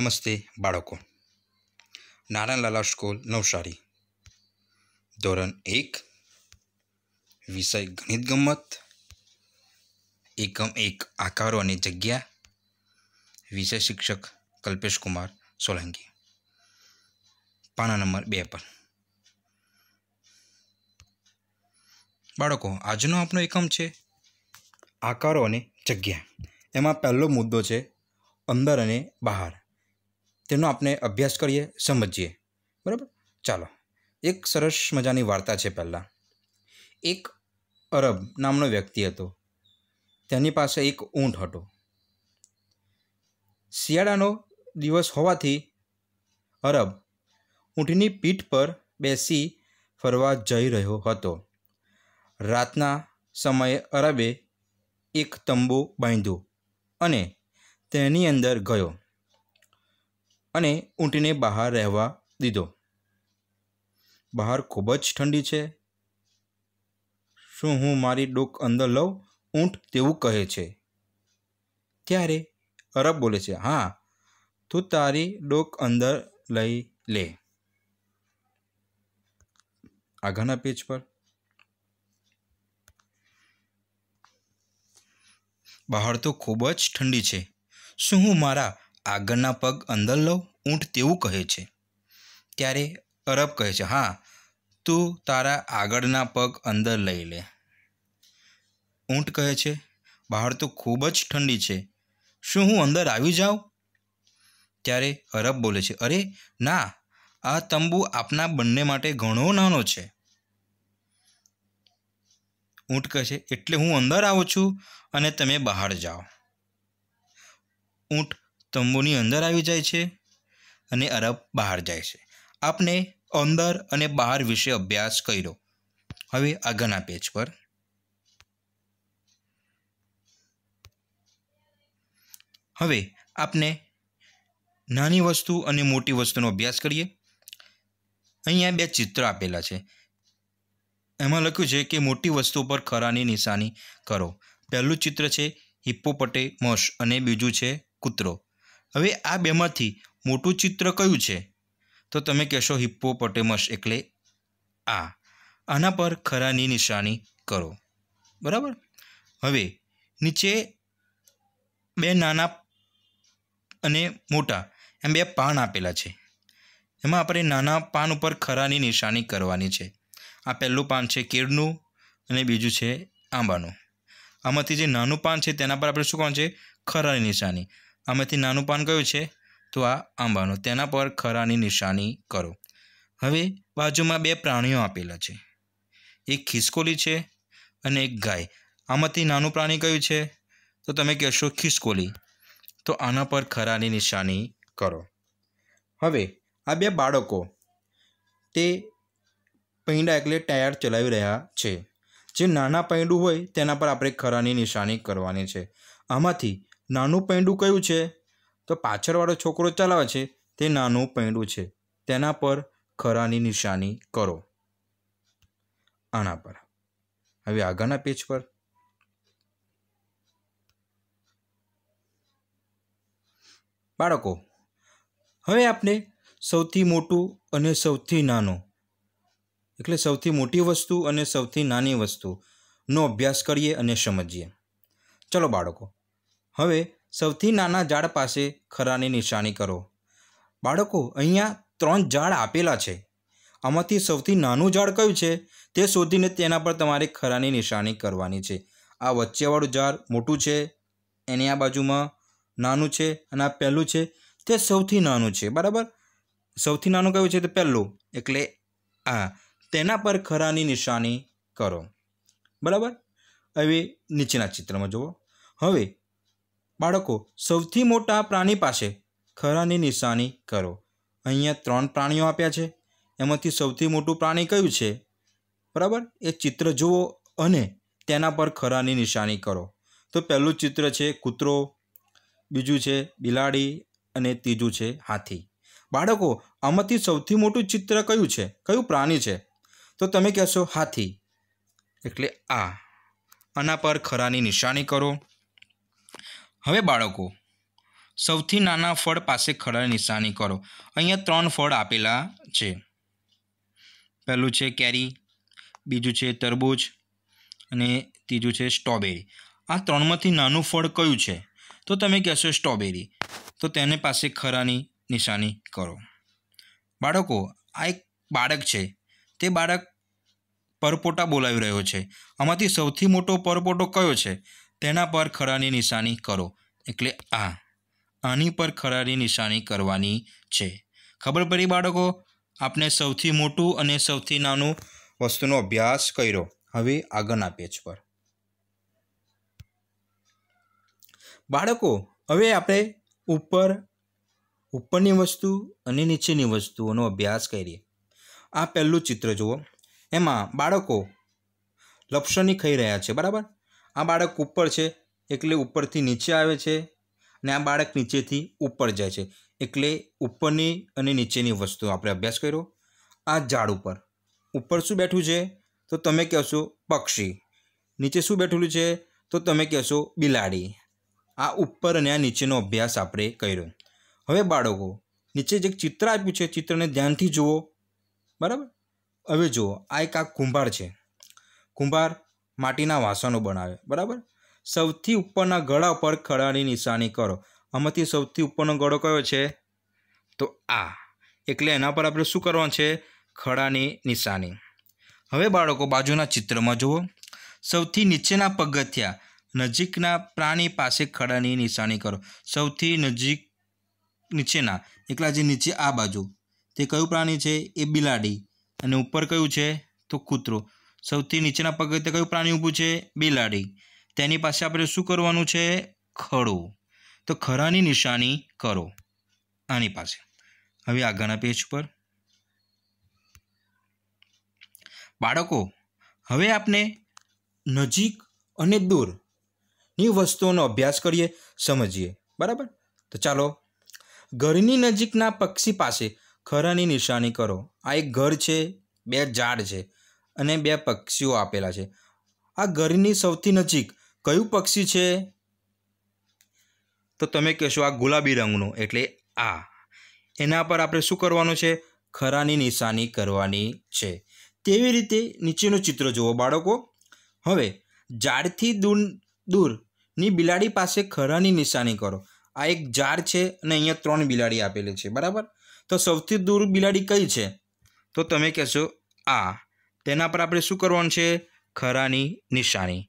નમસ્તે બાળકો નારાયણલાલા સ્કૂલ નવસારી ધોરણ એક વિષય ગણિત ગમત એકમ એક આકારો અને જગ્યા વિષય શિક્ષક કલ્પેશ કુમાર સોલંકી પાના નંબર બે પર બાળકો આજનો આપણો એકમ છે આકારો અને જગ્યા એમાં પહેલો મુદ્દો છે અંદર અને બહાર તેનો આપણે અભ્યાસ કરીએ સમજીએ બરાબર ચાલો એક સરસ મજાની વાર્તા છે પહેલાં એક અરબ નામનો વ્યક્તિ હતો તેની પાસે એક ઊંટ હતો શિયાળાનો દિવસ હોવાથી અરબ ઊંટની પીઠ પર બેસી ફરવા જઈ રહ્યો હતો રાતના સમયે અરબે એક તંબુ બાંધ્યું અને તેની અંદર ગયો અને ઊંટને બહાર રહેવા દીધો બહાર ખૂબ જ ઠંડી છે શું હું મારી ડોક અંદર લઉં ઊંટ તેવું કહે છે ત્યારે અરબ બોલે છે હા તું તારી ડોક અંદર લઈ લે આગળના પેજ પર બહાર તો ખૂબ જ ઠંડી છે શું હું મારા આગળના પગ અંદર લઉં ઊંટ તેવું કહે છે ત્યારે અરબ કહે છે હા તું તારા આગળના પગ અંદર લઈ લે ઊંટ કહે છે બહાર તો ખૂબ જ ઠંડી છે શું હું અંદર આવી જાઉં ત્યારે અરબ બોલે છે અરે ના આ તંબુ આપના બંને માટે ઘણો નાનો છે ઊંટ કહે છે એટલે હું અંદર આવું છું અને તમે બહાર જાઓ ઊંટ તંબુની અંદર આવી જાય છે અને અરબ બહાર જાય છે આપને અંદર અને બહાર વિશે અભ્યાસ કર્યો હવે આગળના પેજ પર હવે આપને નાની વસ્તુ અને મોટી વસ્તુનો અભ્યાસ કરીએ અહીંયા બે ચિત્ર આપેલા છે એમાં લખ્યું છે કે મોટી વસ્તુ પર ખરાની નિશાની કરો પહેલું ચિત્ર છે હિપ્પોપટેમસ અને બીજું છે કૂતરો હવે આ બેમાંથી મોટું ચિત્ર કયું છે તો તમે કહેશો હિપ્પોપોટેમસ એટલે આ આના પર ખરાની નિશાની કરો બરાબર હવે નીચે બે નાના અને મોટા એમ બે પાન આપેલા છે એમાં આપણે નાના પાન ઉપર ખરાની નિશાની કરવાની છે આ પહેલું પાન છે કેળનું અને બીજું છે આંબાનું આમાંથી જે નાનું પાન છે તેના પર આપણે શું કહો છે ખરાની નિશાની આમાંથી નાનું પાન કયું છે તો આ આંબાનું તેના પર ખરાની નિશાની કરો હવે બાજુમાં બે પ્રાણીઓ આપેલા છે એક ખિસકોલી છે અને એક ગાય આમાંથી નાનું પ્રાણી કયું છે તો તમે કહેશો ખિસકોલી તો આના પર ખરાની નિશાની કરો હવે આ બે બાળકો તે પૈંડા એટલે ટાયર ચલાવી રહ્યા છે જે નાના પૈંડું હોય તેના પર આપણે ખરાની નિશાની કરવાની છે આમાંથી નાનું પૈંડું કયું છે તો પાછળવાળો છોકરો ચલાવે છે તે નાનું પૈંડું છે તેના પર ખરાની નિશાની કરો આના પર હવે આગળના પેજ પર બાળકો હવે આપણે સૌથી મોટું અને સૌથી નાનું એટલે સૌથી મોટી વસ્તુ અને સૌથી નાની વસ્તુનો અભ્યાસ કરીએ અને સમજીએ ચલો બાળકો હવે સૌથી નાના ઝાડ પાસે ખરાની નિશાની કરો બાળકો અહીંયા ત્રણ ઝાડ આપેલા છે આમાંથી સૌથી નાનું ઝાડ કયું છે તે શોધીને તેના પર તમારે ખરાની નિશાની કરવાની છે આ વચ્ચેવાળું ઝાડ મોટું છે એની આ બાજુમાં નાનું છે અને આ પહેલું છે તે સૌથી નાનું છે બરાબર સૌથી નાનું કયું છે તે પહેલું એટલે આ તેના પર ખરાની નિશાની કરો બરાબર હવે નીચેના ચિત્રમાં જુઓ હવે બાળકો સૌથી મોટા પ્રાણી પાસે ખરાની નિશાની કરો અહીંયા ત્રણ પ્રાણીઓ આપ્યા છે એમાંથી સૌથી મોટું પ્રાણી કયું છે બરાબર એ ચિત્ર જુઓ અને તેના પર ખરાની નિશાની કરો તો પહેલું ચિત્ર છે કૂતરો બીજું છે બિલાડી અને ત્રીજું છે હાથી બાળકો આમાંથી સૌથી મોટું ચિત્ર કયું છે કયું પ્રાણી છે તો તમે કહેશો હાથી એટલે આ આના પર ખરાની નિશાની કરો હવે બાળકો સૌથી નાના ફળ પાસે ખરા નિશાની કરો અહીંયા ત્રણ ફળ આપેલા છે પહેલું છે કેરી બીજું છે તરબૂચ અને ત્રીજું છે સ્ટ્રોબેરી આ ત્રણમાંથી નાનું ફળ કયું છે તો તમે કહેશો સ્ટ્રોબેરી તો તેને પાસે ખરાની નિશાની કરો બાળકો આ એક બાળક છે તે બાળક પરપોટા બોલાવી રહ્યો છે આમાંથી સૌથી મોટો પરપોટો કયો છે તેના પર ખરાની નિશાની કરો એટલે આ આની પર ખરાની નિશાની કરવાની છે ખબર પડી બાળકો આપણે સૌથી મોટું અને સૌથી નાનું વસ્તુનો અભ્યાસ કર્યો હવે આગળના પેજ પર બાળકો હવે આપણે ઉપર ઉપરની વસ્તુ અને નીચેની વસ્તુઓનો અભ્યાસ કરીએ આ પહેલું ચિત્ર જુઓ એમાં બાળકો લપસણી ખાઈ રહ્યા છે બરાબર આ બાળક ઉપર છે એટલે ઉપરથી નીચે આવે છે અને આ બાળક નીચેથી ઉપર જાય છે એટલે ઉપરની અને નીચેની વસ્તુ આપણે અભ્યાસ કર્યો આ ઝાડ ઉપર ઉપર શું બેઠું છે તો તમે કહેશો પક્ષી નીચે શું બેઠેલું છે તો તમે કહેશો બિલાડી આ ઉપર અને આ નીચેનો અભ્યાસ આપણે કર્યો હવે બાળકો નીચે જે ચિત્ર આપ્યું છે ચિત્રને ધ્યાનથી જુઓ બરાબર હવે જુઓ આ એક આ કુંભાર છે કુંભાર માટીના વાસણો બનાવે બરાબર સૌથી ઉપરના ગળા પર ખડાની નિશાની કરો આમાંથી સૌથી ઉપરનો ગળો કયો છે તો આ એટલે એના પર આપણે શું કરવાનું છે ખડાની નિશાની હવે બાળકો બાજુના ચિત્રમાં જુઓ સૌથી નીચેના પગથિયા નજીકના પ્રાણી પાસે ખડાની નિશાની કરો સૌથી નજીક નીચેના એકલા જે નીચે આ બાજુ તે કયું પ્રાણી છે એ બિલાડી અને ઉપર કયું છે તો કૂતરો સૌથી નીચેના પગથિયે કયું પ્રાણી ઊભું છે બિલાડી તેની પાસે આપણે શું કરવાનું છે ખડો તો ખરાની નિશાની કરો આની પાસે હવે આગળના પેજ પર બાળકો હવે આપણે નજીક અને દૂરની વસ્તુઓનો અભ્યાસ કરીએ સમજીએ બરાબર તો ચાલો ઘરની નજીકના પક્ષી પાસે ખરાની નિશાની કરો આ એક ઘર છે બે ઝાડ છે અને બે પક્ષીઓ આપેલા છે આ ઘરની સૌથી નજીક કયું પક્ષી છે તો તમે કહેશો આ ગુલાબી રંગનું એટલે આ એના પર આપણે શું કરવાનું છે ખરાની નિશાની કરવાની છે તેવી રીતે નીચેનું ચિત્ર જુઓ બાળકો હવે ઝાડથી દૂર દૂરની બિલાડી પાસે ખરાની નિશાની કરો આ એક ઝાડ છે અને અહીંયા ત્રણ બિલાડી આપેલી છે બરાબર તો સૌથી દૂર બિલાડી કઈ છે તો તમે કહેશો આ તેના પર આપણે શું કરવાનું છે ખરાની નિશાની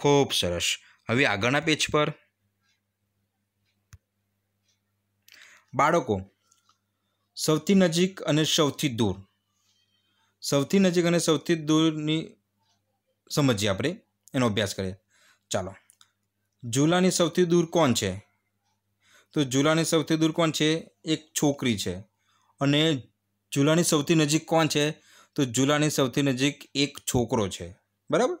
ખૂબ સરસ હવે આગળના પેજ પર બાળકો સૌથી નજીક અને સૌથી દૂર સૌથી નજીક અને સૌથી દૂરની સમજીએ આપણે એનો અભ્યાસ કરીએ ચાલો ઝૂલાની સૌથી દૂર કોણ છે તો ઝૂલાની સૌથી દૂર કોણ છે એક છોકરી છે અને ઝૂલાની સૌથી નજીક કોણ છે તો ઝૂલાની સૌથી નજીક એક છોકરો છે બરાબર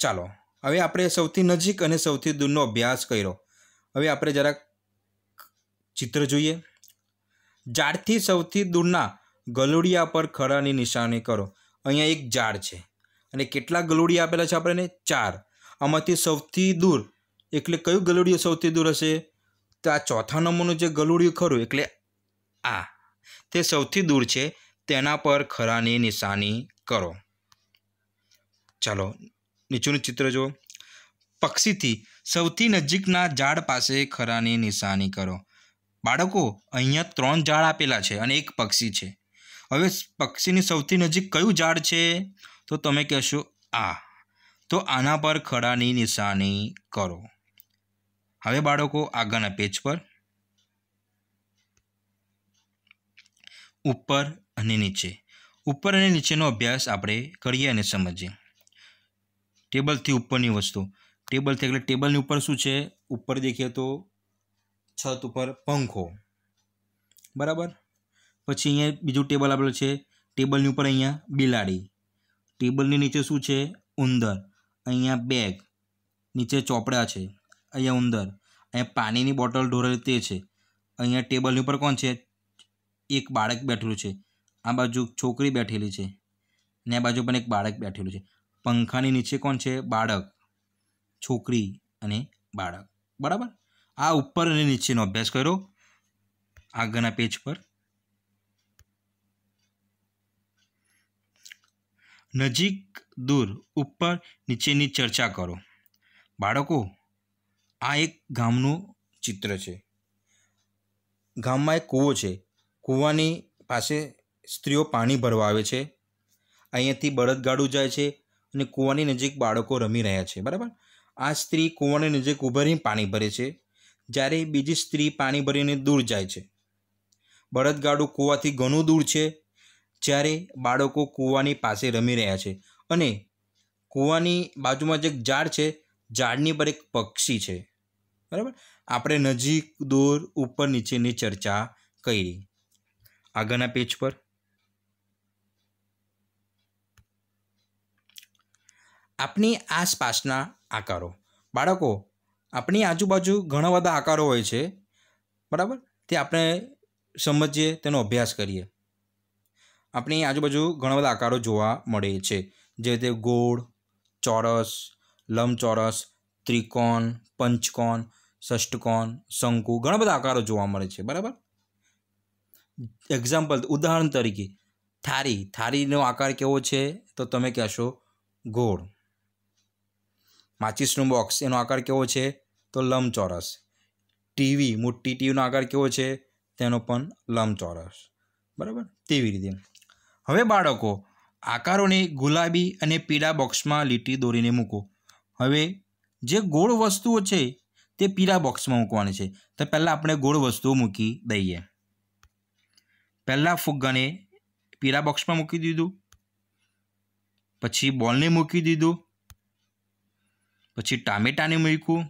ચાલો હવે આપણે સૌથી નજીક અને સૌથી દૂરનો અભ્યાસ કર્યો હવે આપણે જરાક ચિત્ર જોઈએ ઝાડથી સૌથી દૂરના ગલુડિયા પર ખરાની નિશાની કરો અહીંયા એક ઝાડ છે અને કેટલા ગલુડિયા આપેલા છે આપણને ચાર આમાંથી સૌથી દૂર એટલે કયું ગલુડિયું સૌથી દૂર હશે તો આ ચોથા નંબરનું જે ગલુડિયું ખરું એટલે આ તે સૌથી દૂર છે તેના પર ખરાની નિશાની કરો ચાલો નીચેનું ચિત્ર જો પક્ષીથી સૌથી નજીકના ઝાડ પાસે ખરાની નિશાની કરો બાળકો અહીંયા ત્રણ ઝાડ આપેલા છે અને એક પક્ષી છે હવે પક્ષીની સૌથી નજીક કયું ઝાડ છે તો તમે કહેશો આ તો આના પર ખરાની નિશાની કરો હવે બાળકો આગળના પેજ પર ઉપર અને નીચે ઉપર અને નીચેનો અભ્યાસ આપણે કરીએ અને સમજીએ ટેબલથી ઉપરની વસ્તુ ટેબલથી એટલે ટેબલની ઉપર શું છે ઉપર દેખીએ તો છત ઉપર પંખો બરાબર પછી અહીંયા બીજું ટેબલ આપેલું છે ટેબલની ઉપર અહીંયા બિલાડી ટેબલની નીચે શું છે ઉંદર અહીંયા બેગ નીચે ચોપડા છે અહીંયા ઉંદર અહીંયા પાણીની બોટલ ઢોરેલી તે છે અહીંયા ટેબલની ઉપર કોણ છે એક બાળક બેઠેલું છે આ બાજુ છોકરી બેઠેલી છે ને આ બાજુ પણ એક બાળક બેઠેલું છે પંખાની નીચે કોણ છે બાળક છોકરી અને બાળક બરાબર આ ઉપર અને નીચેનો અભ્યાસ કર્યો આગળના પેજ પર નજીક દૂર ઉપર નીચેની ચર્ચા કરો બાળકો આ એક ગામનું ચિત્ર છે ગામમાં એક કૂવો છે કૂવાની પાસે સ્ત્રીઓ પાણી ભરવા આવે છે અહીંયાથી બળદગાડું જાય છે અને કૂવાની નજીક બાળકો રમી રહ્યા છે બરાબર આ સ્ત્રી કૂવાની નજીક ઊભા રહીને પાણી ભરે છે જ્યારે બીજી સ્ત્રી પાણી ભરીને દૂર જાય છે બળદગાડું કૂવાથી ઘણું દૂર છે જ્યારે બાળકો કૂવાની પાસે રમી રહ્યા છે અને કૂવાની બાજુમાં જે એક ઝાડ છે ઝાડની પર એક પક્ષી છે બરાબર આપણે નજીક દૂર ઉપર નીચેની ચર્ચા કરી આગળના પેજ પર આપની આસપાસના આકારો બાળકો આપણી આજુબાજુ ઘણા બધા આકારો હોય છે બરાબર તે આપણે સમજીએ તેનો અભ્યાસ કરીએ આપણી આજુબાજુ ઘણા બધા આકારો જોવા મળે છે જે તે ગોળ ચોરસ લંબચોરસ ત્રિકોણ પંચકોણ ષષ્ટકોણ શંકુ ઘણા બધા આકારો જોવા મળે છે બરાબર એક્ઝામ્પલ ઉદાહરણ તરીકે થારી થારીનો આકાર કેવો છે તો તમે કહેશો ગોળ માચીસનું બોક્સ એનો આકાર કેવો છે તો લંબચોરસ ટીવી મોટી ટીવીનો આકાર કેવો છે તેનો પણ લંબચોરસ બરાબર તેવી રીતે હવે બાળકો આકારોને ગુલાબી અને પીળા બોક્સમાં લીટી દોરીને મૂકો હવે જે ગોળ વસ્તુઓ છે તે પીળા બોક્સમાં મૂકવાની છે તો પહેલાં આપણે ગોળ વસ્તુઓ મૂકી દઈએ પહેલાં ફુગ્ગાને પીળા બોક્સમાં મૂકી દીધું પછી બોલને મૂકી દીધું પછી ટામેટાને મૂક્યું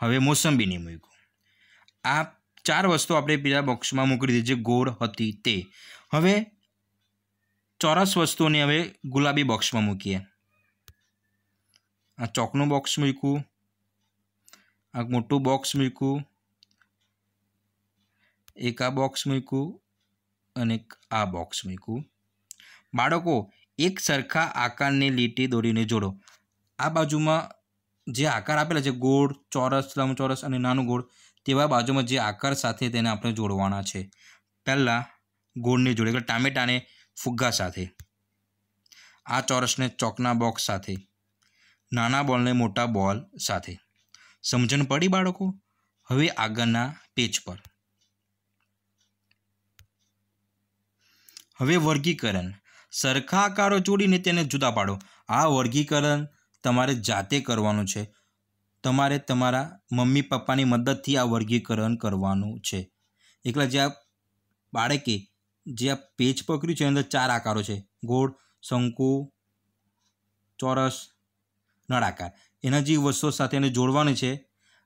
હવે મોસંબીને મૂક્યું આ ચાર વસ્તુ આપણે પેલા બોક્સમાં મૂકી દીધી જે ગોળ હતી તે હવે ચોરસ વસ્તુઓને હવે ગુલાબી બોક્સમાં મૂકીએ આ ચોકનું બોક્સ મૂક્યું આ મોટું બોક્સ મૂક્યું એક આ બોક્સ મૂક્યું અને આ બોક્સ મૂક્યું બાળકો એક સરખા આકારની લીટી દોરીને જોડો આ બાજુમાં જે આકાર આપેલા છે ગોળ ચોરસ લંબચોરસ અને નાનું ગોળ તેવા બાજુમાં જે આકાર સાથે તેને આપણે જોડવાના છે પહેલાં ગોળને જોડે એટલે ટામેટાને ફુગ્ગા સાથે આ ચોરસને ચોકના બોક્સ સાથે નાના બોલને મોટા બોલ સાથે સમજણ પડી બાળકો હવે આગળના પેજ પર હવે વર્ગીકરણ સરખા આકારો જોડીને તેને જુદા પાડો આ વર્ગીકરણ તમારે જાતે કરવાનું છે તમારે તમારા મમ્મી પપ્પાની મદદથી આ વર્ગીકરણ કરવાનું છે એકલા જે આ બાળકે જે આ પેજ પકડ્યું છે એની અંદર ચાર આકારો છે ગોળ શંકુ ચોરસ નળાકાર એના જે વસ્તુઓ સાથે એને જોડવાની છે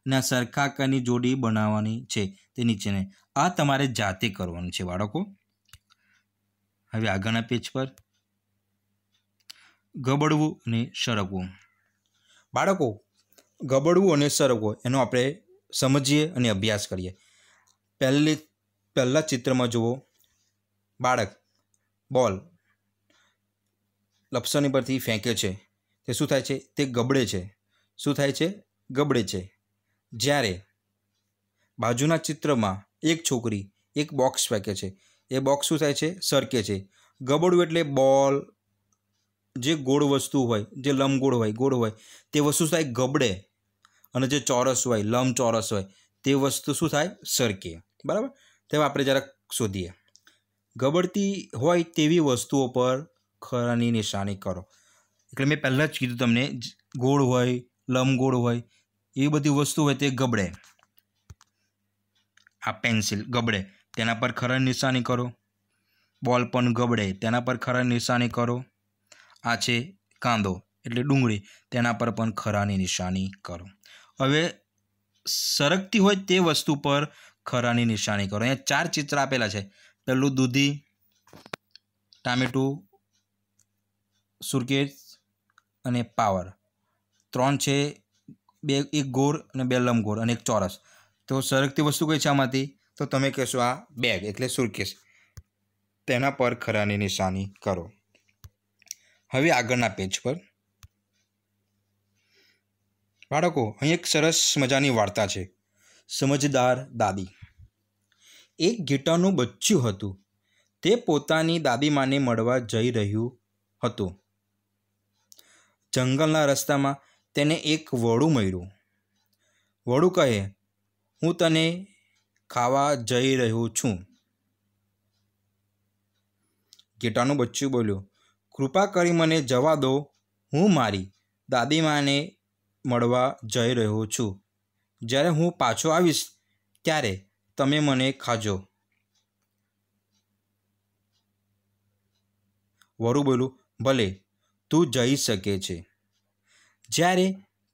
અને આ સરખા આકારની જોડી બનાવવાની છે તે નીચેને આ તમારે જાતે કરવાનું છે બાળકો હવે આગળના પેજ પર ગબડવું અને સરગવું બાળકો ગબડવું અને સરગવો એનો આપણે સમજીએ અને અભ્યાસ કરીએ પહેલી પહેલાં ચિત્રમાં જુઓ બાળક બોલ લપસણી પરથી ફેંકે છે તે શું થાય છે તે ગબડે છે શું થાય છે ગબડે છે જ્યારે બાજુના ચિત્રમાં એક છોકરી એક બોક્સ ફેંકે છે એ બોક્સ શું થાય છે સરકે છે ગબડવું એટલે બોલ જે ગોળ વસ્તુ હોય જે લંબગોળ હોય ગોળ હોય તે વસ્તુ થાય ગબડે અને જે ચોરસ હોય લંબ ચોરસ હોય તે વસ્તુ શું થાય સરકે બરાબર તે આપણે જરાક શોધીએ ગબડતી હોય તેવી વસ્તુઓ પર ખરાની નિશાની કરો એટલે મેં પહેલાં જ કીધું તમને ગોળ હોય લંબગોળ હોય એવી બધી વસ્તુ હોય તે ગબડે આ પેન્સિલ ગબડે તેના પર ખરા નિશાની કરો બોલ પણ ગબડે તેના પર ખરા નિશાની કરો આ છે કાંદો એટલે ડુંગળી તેના પર પણ ખરાની નિશાની કરો હવે સરકતી હોય તે વસ્તુ પર ખરાની નિશાની કરો અહીંયા ચાર ચિત્ર આપેલા છે પહેલું દૂધી ટામેટું સુરકેસ અને પાવર ત્રણ છે બે એક ગોળ અને બે લંબગોળ અને એક ચોરસ તો સરકતી વસ્તુ કઈ છે આમાંથી તો તમે કહેશો આ બેગ એટલે સુરકેશ તેના પર ખરાની નિશાની કરો હવે આગળના પેજ પર બાળકો અહીં એક સરસ મજાની વાર્તા છે સમજદાર દાદી એક ઘેટાનું બચ્ચું હતું તે પોતાની દાદીમાને મળવા જઈ રહ્યું હતું જંગલના રસ્તામાં તેને એક વડું મળ્યું વડું કહે હું તને ખાવા જઈ રહ્યો છું ઘેટાનું બચ્ચું બોલ્યું કૃપા કરી મને જવા દો હું મારી દાદીમાને મળવા જઈ રહ્યો છું જ્યારે હું પાછો આવીશ ત્યારે તમે મને ખાજો વરુ બોલું ભલે તું જઈ શકે છે જ્યારે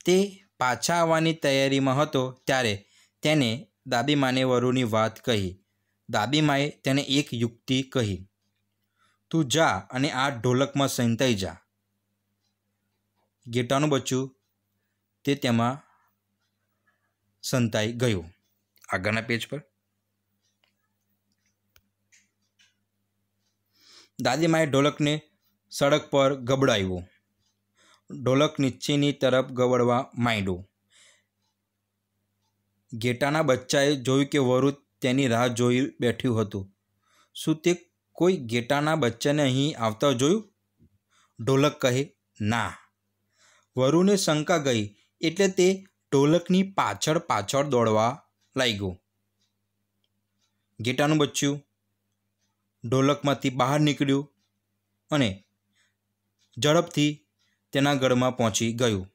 તે પાછા આવવાની તૈયારીમાં હતો ત્યારે તેને દાદીમાને વરુની વાત કહી દાદીમાએ તેને એક યુક્તિ કહી તું જા અને આ ઢોલકમાં સંતાઈ જા ગેટાનું બચ્ચું તે તેમાં સંતાઈ ગયું આગળના પેજ પર દાદીમાએ ઢોલકને સડક પર ગબડાવ્યું ઢોલક નીચેની તરફ ગબડવા માંડ્યું ગેટાના બચ્ચાએ જોયું કે વરુ તેની રાહ જોઈ બેઠ્યું હતું શું તે કોઈ ગેટાના બચ્ચાને અહીં આવતા જોયું ઢોલક કહે ના વરુને શંકા ગઈ એટલે તે ઢોલકની પાછળ પાછળ દોડવા લાગ્યું ગેટાનું બચ્ચું ઢોલકમાંથી બહાર નીકળ્યું અને ઝડપથી તેના ગળમાં પહોંચી ગયું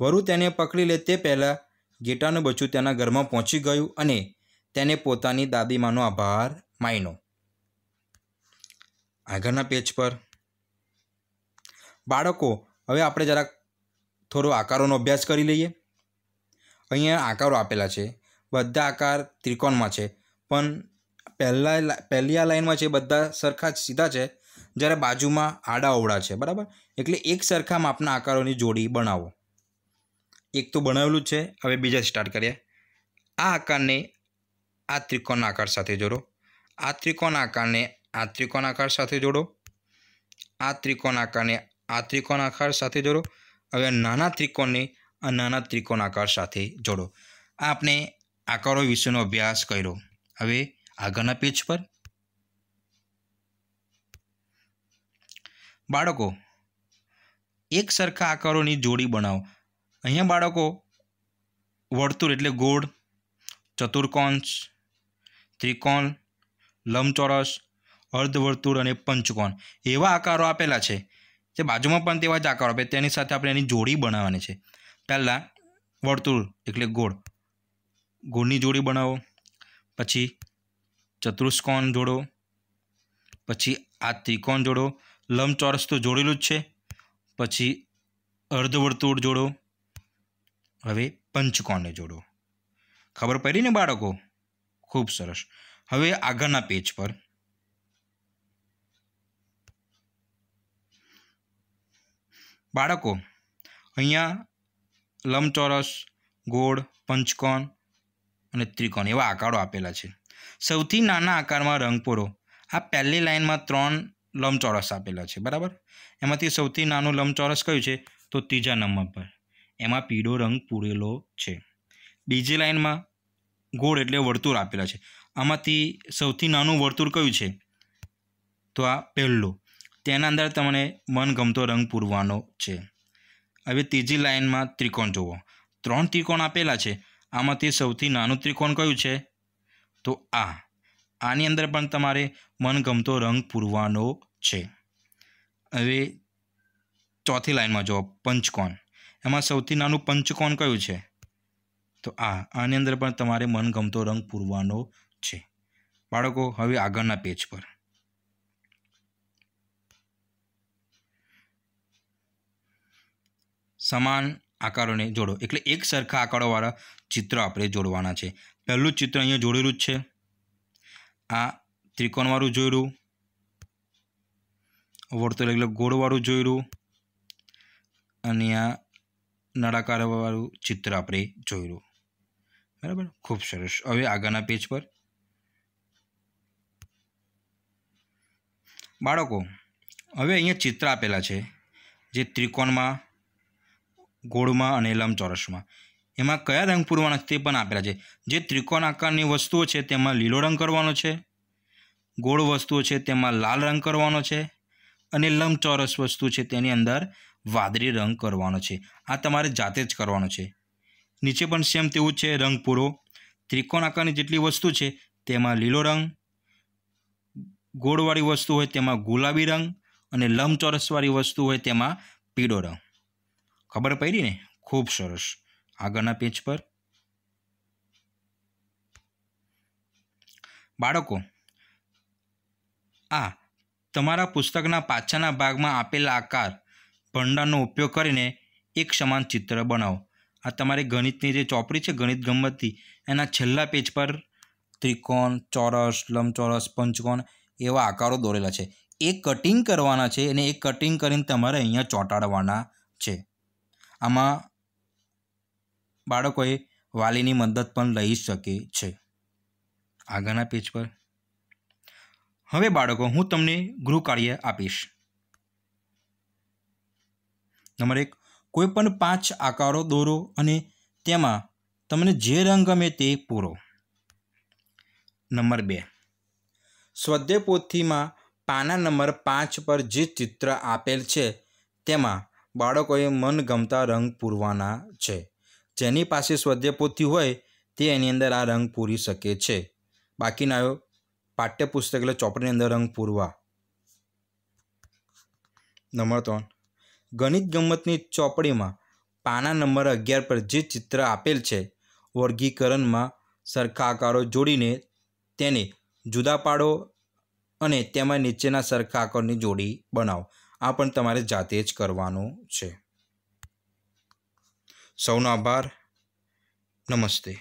વરુ તેને પકડી લે તે પહેલાં ગેટાનું બચ્ચું તેના ઘરમાં પહોંચી ગયું અને તેને પોતાની દાદીમાનો આભાર માન્યો આગળના પેજ પર બાળકો હવે આપણે જરાક થોડો આકારોનો અભ્યાસ કરી લઈએ અહીંયા આકારો આપેલા છે બધા આકાર ત્રિકોણમાં છે પણ પહેલાં પહેલી આ લાઇનમાં છે બધા સરખા સીધા છે જ્યારે બાજુમાં આડા ઓવડા છે બરાબર એટલે એક સરખા માપના આકારોની જોડી બનાવો એક તો બનાવેલું છે હવે બીજા સ્ટાર્ટ કરીએ આ આકારને આ ત્રિકોણના આકાર સાથે જોડો આ ત્રિકોણ આકારને આ ત્રિકોણ આકાર સાથે જોડો આ ત્રિકોણ આકારને આ ત્રિકોણ આકાર સાથે જોડો હવે નાના ત્રિકોણને આ નાના ત્રિકોણ આકાર સાથે જોડો આપણે આકારો વિશેનો અભ્યાસ કર્યો હવે આગળના પેજ પર બાળકો એક સરખા આકારોની જોડી બનાવો અહીંયા બાળકો વર્તુળ એટલે ગોળ ચતુર્કોણ ત્રિકોણ લંબચોરસ અર્ધવર્તુળ અને પંચકોણ એવા આકારો આપેલા છે જે બાજુમાં પણ તેવા જ આકારો આપે તેની સાથે આપણે એની જોડી બનાવવાની છે પહેલાં વર્તુળ એટલે ગોળ ગોળની જોડી બનાવો પછી ચતુષ્કોણ જોડો પછી આ ત્રિકોણ જોડો લંબચોરસ તો જોડેલું જ છે પછી અર્ધવર્તુળ જોડો હવે પંચકોણને જોડો ખબર પડી ને બાળકો ખૂબ સરસ હવે આગળના પેજ પર બાળકો અહીંયા લંબચોરસ ગોળ પંચકોણ અને ત્રિકોણ એવા આકારો આપેલા છે સૌથી નાના આકારમાં રંગપોરો આ પહેલી લાઇનમાં ત્રણ લંબચોરસ આપેલા છે બરાબર એમાંથી સૌથી નાનું લંબચોરસ કયું છે તો ત્રીજા નંબર પર એમાં પીળો રંગ પૂરેલો છે બીજી લાઇનમાં ગોળ એટલે વર્તુળ આપેલા છે આમાંથી સૌથી નાનું વર્તુળ કયું છે તો આ પહેલું તેના અંદર તમને મનગમતો રંગ પૂરવાનો છે હવે ત્રીજી લાઇનમાં ત્રિકોણ જુઓ ત્રણ ત્રિકોણ આપેલા છે આમાંથી સૌથી નાનું ત્રિકોણ કયું છે તો આ આની અંદર પણ તમારે મનગમતો રંગ પૂરવાનો છે હવે ચોથી લાઇનમાં જુઓ પંચકોણ એમાં સૌથી નાનું પંચકોણ કયું છે તો આ આની અંદર પણ તમારે મનગમતો રંગ પૂરવાનો છે બાળકો હવે આગળના પેજ પર સમાન આકારોને જોડો એટલે એક સરખા આકારોવાળા ચિત્ર આપણે જોડવાના છે પહેલું ચિત્ર અહીંયા જોડેલું જ છે આ ત્રિકોણવાળું જોયેલું વર્તુળ એટલે ગોળવાળું જોયું અને આ નળાકારવાળું ચિત્ર આપણે જોયું બરાબર ખૂબ સરસ હવે આગળના પેજ પર બાળકો હવે અહીંયા ચિત્ર આપેલા છે જે ત્રિકોણમાં ગોળમાં અને લંબચોરસમાં એમાં કયા રંગ પૂરવાના તે પણ આપેલા છે જે ત્રિકોણ આકારની વસ્તુઓ છે તેમાં લીલો રંગ કરવાનો છે ગોળ વસ્તુઓ છે તેમાં લાલ રંગ કરવાનો છે અને લંબચોરસ વસ્તુ છે તેની અંદર વાદળી રંગ કરવાનો છે આ તમારે જાતે જ કરવાનો છે નીચે પણ સેમ તેવું છે રંગ પૂરો ત્રિકોણ આકારની જેટલી વસ્તુ છે તેમાં લીલો રંગ ગોળવાળી વસ્તુ હોય તેમાં ગુલાબી રંગ અને લંબચોરસવાળી વસ્તુ હોય તેમાં પીળો રંગ ખબર પડી ને ખૂબ સરસ આગળના પેજ પર બાળકો આ તમારા પુસ્તકના પાછળના ભાગમાં આપેલા આકાર ભંડારનો ઉપયોગ કરીને એક સમાન ચિત્ર બનાવો આ તમારી ગણિતની જે ચોપડી છે ગણિત ગમતથી એના છેલ્લા પેજ પર ત્રિકોણ ચોરસ લંબચોરસ પંચકોણ એવા આકારો દોરેલા છે એ કટિંગ કરવાના છે અને એ કટિંગ કરીને તમારે અહીંયા ચોંટાડવાના છે આમાં બાળકોએ વાલીની મદદ પણ લઈ શકે છે આગળના પેજ પર હવે બાળકો હું તમને ગૃહકાર્ય આપીશ નંબર એક કોઈપણ પાંચ આકારો દોરો અને તેમાં તમને જે રંગ ગમે તે પૂરો નંબર બે સ્વાધ્યાય પોથીમાં પાના નંબર પાંચ પર જે ચિત્ર આપેલ છે તેમાં બાળકોએ મનગમતા રંગ પૂરવાના છે જેની પાસે સ્વાધ્યાયપોથી હોય તે એની અંદર આ રંગ પૂરી શકે છે બાકીના પાઠ્યપુસ્તક એટલે ચોપડીની અંદર રંગ પૂરવા નંબર ત્રણ ગણિત ગમતની ચોપડીમાં પાના નંબર અગિયાર પર જે ચિત્ર આપેલ છે વર્ગીકરણમાં સરખા આકારો જોડીને તેને જુદા પાડો અને તેમાં નીચેના સરખા આકારની જોડી બનાવો આ પણ તમારે જાતે જ કરવાનું છે સૌનો આભાર નમસ્તે